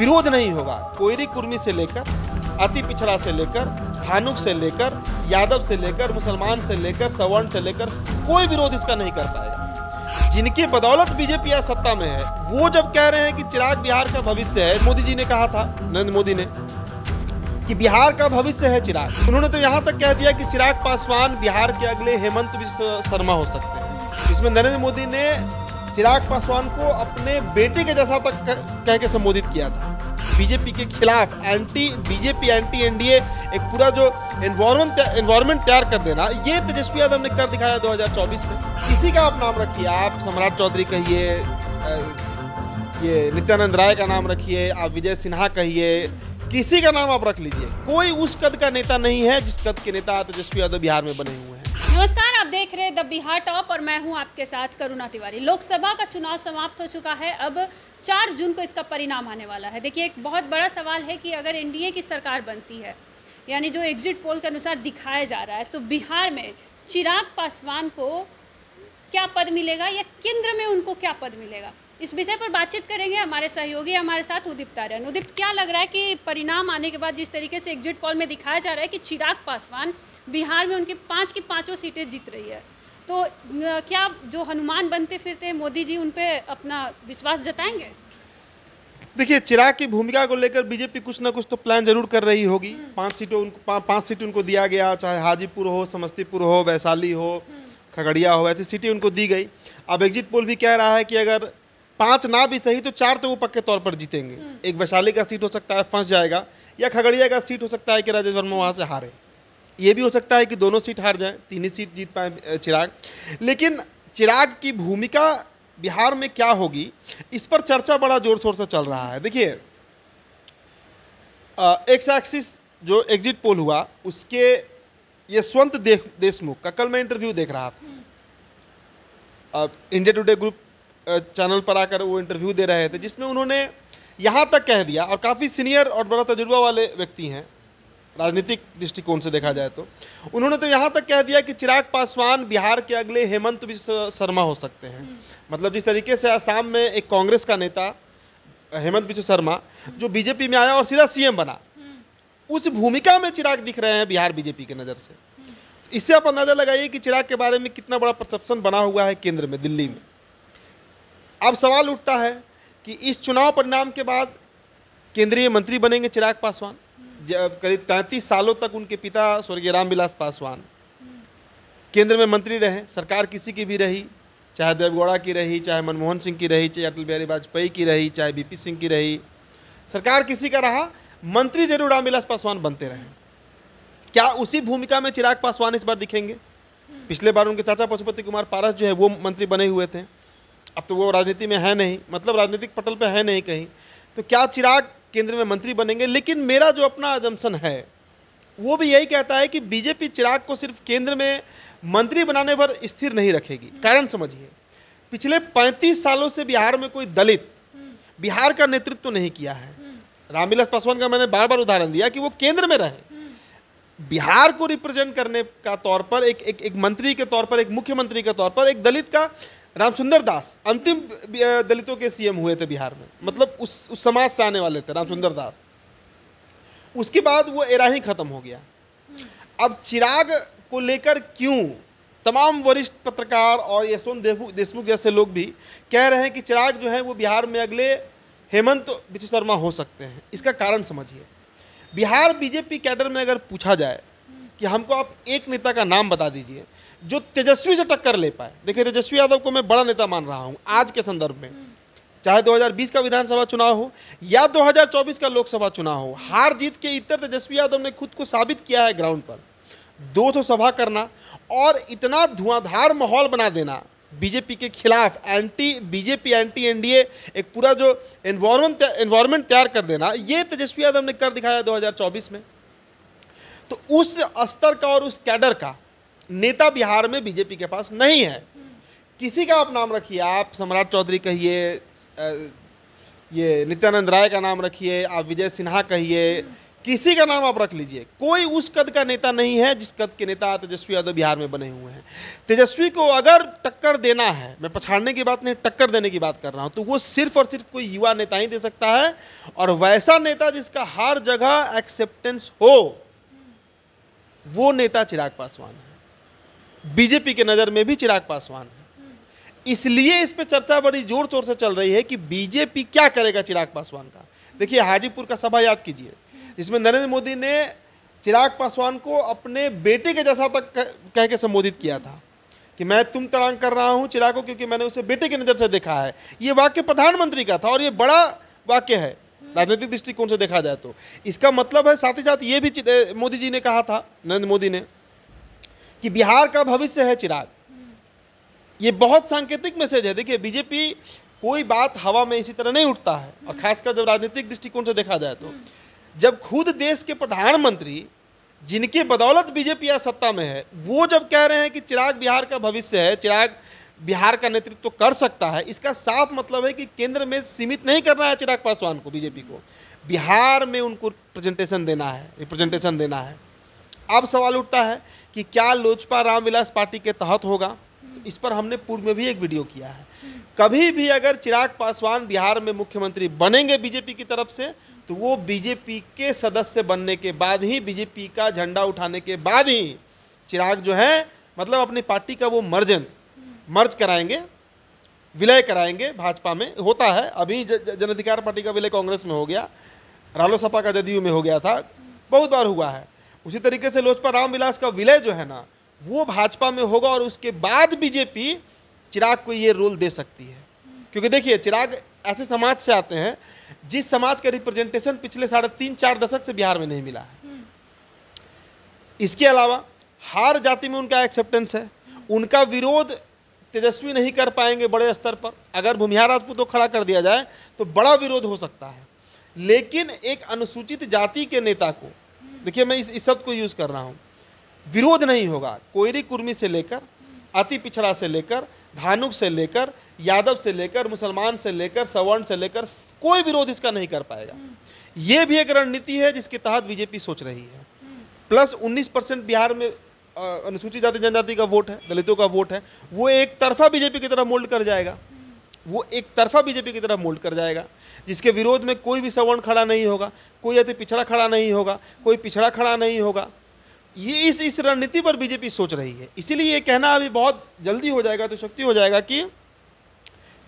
विरोध नहीं होगा कोयरी कुर्मी से लेकर अति पिछड़ा से लेकर भानुक से लेकर यादव से लेकर मुसलमान से लेकर सवर्ण से लेकर कोई विरोध इसका नहीं कर पाएगा जिनकी बदौलत बीजेपी आज सत्ता में है वो जब कह रहे हैं कि चिराग बिहार का भविष्य है मोदी जी ने कहा था नरेंद्र मोदी ने कि बिहार का भविष्य है चिराग उन्होंने तो यहां तक कह दिया कि चिराग पासवान बिहार के अगले हेमंत विश्व शर्मा हो सकते हैं इसमें नरेंद्र मोदी ने चिराग पासवान को अपने बेटे के जैसा तक कह के संबोधित किया था बीजेपी के खिलाफ एंटी बीजेपी एंटी एनडीए एक पूरा जो एनवायरमेंट एनवायरमेंट तैयार कर देना ये तेजस्वी यादव ने कर दिखाया 2024 में किसी का आप नाम रखिए आप सम्राट चौधरी कहिए ये नित्यानंद राय का नाम रखिए आप विजय सिन्हा कहिए किसी का नाम आप रख लीजिए कोई उस कद का नेता नहीं है जिस कद के नेता तेजस्वी यादव बिहार में बने हुए नमस्कार आप देख रहे हैं द बिहार टॉप और मैं हूं आपके साथ करुणा तिवारी लोकसभा का चुनाव समाप्त हो चुका है अब 4 जून को इसका परिणाम आने वाला है देखिए एक बहुत बड़ा सवाल है कि अगर एनडीए की सरकार बनती है यानी जो एग्जिट पोल के अनुसार दिखाया जा रहा है तो बिहार में चिराग पासवान को क्या पद मिलेगा या केंद्र में उनको क्या पद मिलेगा इस विषय पर बातचीत करेंगे हमारे सहयोगी हमारे साथ उदित तारण उदित क्या लग रहा है कि परिणाम आने के बाद जिस तरीके से एग्जिट पोल में दिखाया जा रहा है कि चिराग पासवान बिहार में उनकी पाँच की पाँचों सीटें जीत रही है तो क्या जो हनुमान बनते फिरते मोदी जी उन पर अपना विश्वास जताएंगे देखिए चिराग की भूमिका को लेकर बीजेपी कुछ ना कुछ तो प्लान जरूर कर रही होगी हम्म। पांच सीटों उनको पा, पांच सीट उनको दिया गया चाहे हाजीपुर हो समस्तीपुर हो वैशाली हो हम्म। खगड़िया हो ऐसी सीटें उनको दी गई अब एग्जिट पोल भी कह रहा है कि अगर पाँच ना भी सही तो चार तो वो पक्के तौर पर जीतेंगे हम्म। एक वैशाली का सीट हो सकता है फंस जाएगा या खगड़िया का सीट हो सकता है कि राजेश वर्मा वहाँ से हारे ये भी हो सकता है कि दोनों सीट हार जाएं तीन ही सीट जीत पाए चिराग लेकिन चिराग की भूमिका बिहार में क्या होगी इस पर चर्चा बड़ा जोर शोर से चल रहा है देखिए एक्स एक्सिस जो एग्जिट पोल हुआ उसके यशवंत देशमुख का कल मैं इंटरव्यू देख रहा था अब इंडिया टुडे ग्रुप चैनल पर आकर वो इंटरव्यू दे रहे थे जिसमें उन्होंने यहाँ तक कह दिया और काफ़ी सीनियर और बड़ा तजुर्बा वाले व्यक्ति हैं राजनीतिक दृष्टिकोण से देखा जाए तो उन्होंने तो यहाँ तक कह दिया कि चिराग पासवान बिहार के अगले हेमंत विश्व शर्मा हो सकते हैं मतलब जिस तरीके से आसाम में एक कांग्रेस का नेता हेमंत विश्व शर्मा जो बीजेपी में आया और सीधा सीएम बना उस भूमिका में चिराग दिख रहे हैं बिहार बीजेपी के नज़र से तो इससे आप अंदाज़ा लगाइए कि चिराग के बारे में कितना बड़ा परसेप्शन बना हुआ है केंद्र में दिल्ली में अब सवाल उठता है कि इस चुनाव परिणाम के बाद केंद्रीय मंत्री बनेंगे चिराग पासवान करीब तैंतीस सालों तक उनके पिता स्वर्गीय रामविलास पासवान केंद्र में मंत्री रहे सरकार किसी की भी रही चाहे देवगौड़ा की रही चाहे मनमोहन सिंह की रही चाहे अटल बिहारी वाजपेयी की रही चाहे बीपी सिंह की रही सरकार किसी का रहा मंत्री जरूर रामविलास पासवान बनते रहे क्या उसी भूमिका में चिराग पासवान इस बार दिखेंगे पिछले बार उनके चाचा पशुपति कुमार पारस जो है वो मंत्री बने हुए थे अब तो वो राजनीति में है नहीं मतलब राजनीतिक पटल पर है नहीं कहीं तो क्या चिराग केंद्र में मंत्री बनेंगे लेकिन मेरा जो अपना अजम्सन है वो भी यही कहता है कि बीजेपी चिराग को सिर्फ केंद्र में मंत्री बनाने पर स्थिर नहीं रखेगी कारण समझिए पिछले 35 सालों से बिहार में कोई दलित बिहार का नेतृत्व तो नहीं किया है रामविलास पासवान का मैंने बार बार उदाहरण दिया कि वो केंद्र में रहे बिहार को रिप्रेजेंट करने का तौर पर एक एक एक मंत्री के तौर पर एक मुख्यमंत्री के तौर पर एक दलित का रामसुंदर दास अंतिम दलितों के सीएम हुए थे बिहार में मतलब उस उस समाज से आने वाले थे रामसुंदर दास उसके बाद वो एरा ही ख़त्म हो गया अब चिराग को लेकर क्यों तमाम वरिष्ठ पत्रकार और यशवंत देशमुख जैसे लोग भी कह रहे हैं कि चिराग जो है वो बिहार में अगले हेमंत तो विश्व शर्मा हो सकते हैं इसका कारण समझिए बिहार बीजेपी कैडर में अगर पूछा जाए कि हमको आप एक नेता का नाम बता दीजिए जो तेजस्वी से टक्कर ले पाए देखिए तेजस्वी यादव को मैं बड़ा नेता मान रहा हूँ आज के संदर्भ में चाहे 2020 का विधानसभा चुनाव हो या 2024 का लोकसभा चुनाव हो हार जीत के इतर तेजस्वी यादव ने खुद को साबित किया है ग्राउंड पर दो सौ सभा करना और इतना धुआंधार माहौल बना देना बीजेपी के खिलाफ एंटी बीजेपी एंटी एनडीए एक पूरा जो एनवायरमेंट एनवायरमेंट तैयार कर देना ये तेजस्वी यादव ने कर दिखाया 2024 में तो उस स्तर का और उस कैडर का नेता बिहार में बीजेपी के पास नहीं है किसी का आप नाम रखिए आप सम्राट चौधरी कहिए ये नित्यानंद राय का नाम रखिए आप विजय सिन्हा कहिए किसी का नाम आप रख लीजिए कोई उस कद का नेता नहीं है जिस कद के नेता तेजस्वी यादव बिहार में बने हुए हैं तेजस्वी को अगर टक्कर देना है मैं पछाड़ने की बात नहीं टक्कर देने की बात कर रहा हूं तो वो सिर्फ और सिर्फ कोई युवा नेता ही दे सकता है और वैसा नेता जिसका हर जगह एक्सेप्टेंस हो वो नेता चिराग पासवान है बीजेपी के नज़र में भी चिराग पासवान है इसलिए इस पर चर्चा बड़ी जोर शोर से चल रही है कि बीजेपी क्या करेगा चिराग पासवान का देखिए हाजीपुर का सभा याद कीजिए जिसमें नरेंद्र मोदी ने चिराग पासवान को अपने बेटे के जैसा तक कह के संबोधित किया था कि मैं तुम तड़ांग कर रहा हूँ चिराग को क्योंकि मैंने उसे बेटे की नज़र से देखा है ये वाक्य प्रधानमंत्री का था और ये बड़ा वाक्य है राजनीतिक दृष्टिकोण से देखा जाए तो इसका मतलब है साथ ही साथ ये भी मोदी जी ने कहा था नरेंद्र मोदी ने कि बिहार का भविष्य है चिराग ये बहुत सांकेतिक मैसेज है देखिए बीजेपी कोई बात हवा में इसी तरह नहीं उठता है और खासकर जब राजनीतिक दृष्टिकोण से देखा जाए तो जब खुद देश के प्रधानमंत्री जिनके बदौलत बीजेपी आज सत्ता में है वो जब कह रहे हैं कि चिराग बिहार का भविष्य है चिराग बिहार का नेतृत्व तो कर सकता है इसका साफ मतलब है कि केंद्र में सीमित नहीं करना है चिराग पासवान को बीजेपी को बिहार में उनको प्रेजेंटेशन देना है रिप्रेजेंटेशन देना है अब सवाल उठता है कि क्या लोजपा रामविलास पार्टी के तहत होगा तो इस पर हमने पूर्व में भी एक वीडियो किया है कभी भी अगर चिराग पासवान बिहार में मुख्यमंत्री बनेंगे बीजेपी की तरफ से तो वो बीजेपी के सदस्य बनने के बाद ही बीजेपी का झंडा उठाने के बाद ही चिराग जो है मतलब अपनी पार्टी का वो मर्जेंस मर्ज कराएंगे विलय कराएंगे भाजपा में होता है अभी जन अधिकार पार्टी का विलय कांग्रेस में हो गया रालोसपा का जदयू में हो गया था बहुत बार हुआ है उसी तरीके से लोजपा रामविलास का विलय जो है ना वो भाजपा में होगा और उसके बाद बीजेपी चिराग को ये रोल दे सकती है क्योंकि देखिए चिराग ऐसे समाज से आते हैं जिस समाज का रिप्रेजेंटेशन पिछले साढ़े तीन चार दशक से बिहार में नहीं मिला है हम्म। इसके अलावा हर जाति में उनका एक्सेप्टेंस है उनका विरोध तेजस्वी नहीं कर पाएंगे बड़े स्तर पर अगर भूमिहार राजपूत को खड़ा कर दिया जाए तो बड़ा विरोध हो सकता है लेकिन एक अनुसूचित जाति के नेता को हम्म। देखिए मैं इस शब्द को यूज़ कर रहा हूँ विरोध नहीं होगा कोयरी कुर्मी से लेकर अति पिछड़ा से लेकर धानुक से लेकर यादव से लेकर मुसलमान से लेकर सवर्ण से लेकर कोई विरोध इसका नहीं कर पाएगा हम्म। ये भी एक रणनीति है जिसके तहत बीजेपी सोच रही है प्लस 19 परसेंट बिहार में अनुसूचित जाति जनजाति का वोट है दलितों का वोट है वो एक तरफा बीजेपी की तरफ मोल्ड कर जाएगा वो एक तरफा बीजेपी की तरफ मोल्ड कर जाएगा जिसके विरोध में कोई भी सवर्ण खड़ा नहीं होगा कोई अति पिछड़ा खड़ा नहीं होगा कोई पिछड़ा खड़ा नहीं होगा ये इस इस रणनीति पर बीजेपी सोच रही है इसीलिए ये कहना अभी बहुत जल्दी हो जाएगा तो शक्ति हो जाएगा कि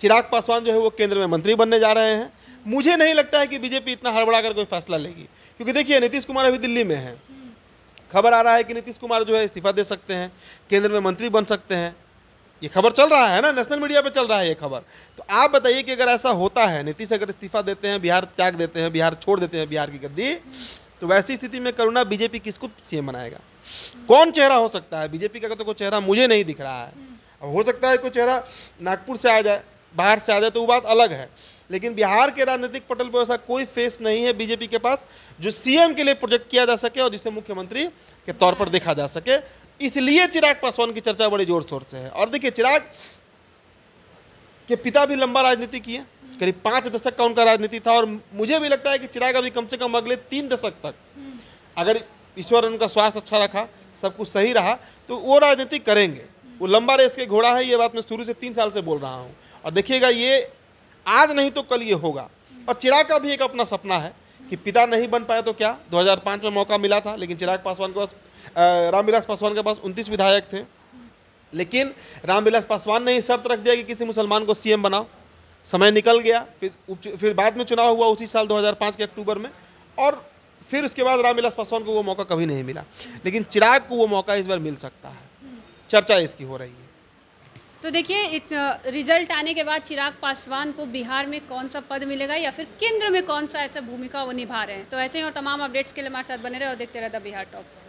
चिराग पासवान जो है वो केंद्र में मंत्री बनने जा रहे हैं मुझे नहीं लगता है कि बीजेपी इतना हड़बड़ा कर कोई फैसला लेगी क्योंकि देखिए नीतीश कुमार अभी दिल्ली में है खबर आ रहा है कि नीतीश कुमार जो है इस्तीफा दे सकते हैं केंद्र में मंत्री बन सकते हैं ये खबर चल रहा है ना नेशनल मीडिया पे चल रहा है ये खबर तो आप बताइए कि अगर ऐसा होता है नीतीश अगर इस्तीफा देते हैं बिहार त्याग देते हैं बिहार छोड़ देते हैं बिहार की गद्दी तो वैसी स्थिति में करुणा बीजेपी किसको सीएम बनाएगा कौन चेहरा हो सकता है बीजेपी का तो कोई चेहरा मुझे नहीं दिख रहा है अब हो सकता है कोई चेहरा नागपुर से आ जाए बाहर से आ जाए तो वो बात अलग है लेकिन बिहार के राजनीतिक पटल पर ऐसा कोई फेस नहीं है बीजेपी के पास जो सीएम के लिए प्रोजेक्ट किया जा सके और जिसे मुख्यमंत्री के तौर पर देखा जा सके इसलिए चिराग पासवान की चर्चा बड़े जोर शोर से है और देखिए चिराग के पिता भी लंबा राजनीति किए करीब पाँच दशक का उनका राजनीति था और मुझे भी लगता है कि चिराग अभी कम से कम अगले तीन दशक तक अगर ईश्वर उनका स्वास्थ्य अच्छा रखा सब कुछ सही रहा तो वो राजनीति करेंगे वो लंबा रेस के घोड़ा है ये बात मैं शुरू से तीन साल से बोल रहा हूँ और देखिएगा ये आज नहीं तो कल ये होगा और चिराग का भी एक अपना सपना है कि पिता नहीं बन पाया तो क्या 2005 में मौका मिला था लेकिन चिराग पासवान के पास रामविलास पासवान के पास उनतीस विधायक थे लेकिन रामविलास पासवान ने ही शर्त रख दिया कि किसी मुसलमान को सीएम बनाओ समय निकल गया फिर फिर बाद में चुनाव हुआ उसी साल 2005 के अक्टूबर में और फिर उसके बाद रामविलास पासवान को वो मौका कभी नहीं मिला लेकिन चिराग को वो मौका इस बार मिल सकता है चर्चा इसकी हो रही है तो देखिए रिजल्ट आने के बाद चिराग पासवान को बिहार में कौन सा पद मिलेगा या फिर केंद्र में कौन सा ऐसा भूमिका वो निभा रहे हैं तो ऐसे ही और तमाम अपडेट्स के लिए हमारे साथ बने रहे और देखते रहता बिहार टॉप